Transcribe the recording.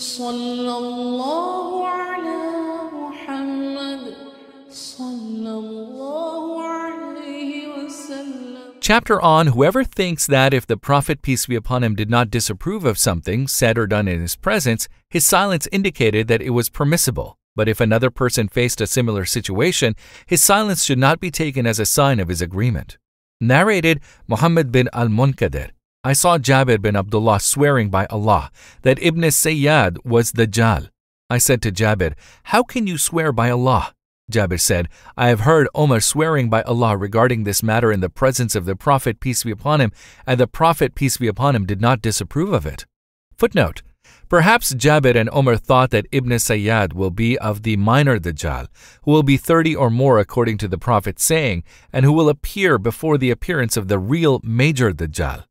Chapter on Whoever thinks that if the Prophet, peace be upon him, did not disapprove of something said or done in his presence, his silence indicated that it was permissible. But if another person faced a similar situation, his silence should not be taken as a sign of his agreement. Narrated Muhammad bin al-Munkadir I saw Jabir bin Abdullah swearing by Allah that Ibn Sayyad was Dajjal. I said to Jabir, How can you swear by Allah? Jabir said, I have heard Omar swearing by Allah regarding this matter in the presence of the Prophet, peace be upon him, and the Prophet, peace be upon him, did not disapprove of it. Footnote Perhaps Jabir and Omar thought that Ibn Sayyad will be of the minor Dajjal, who will be 30 or more according to the Prophet's saying, and who will appear before the appearance of the real major Dajjal.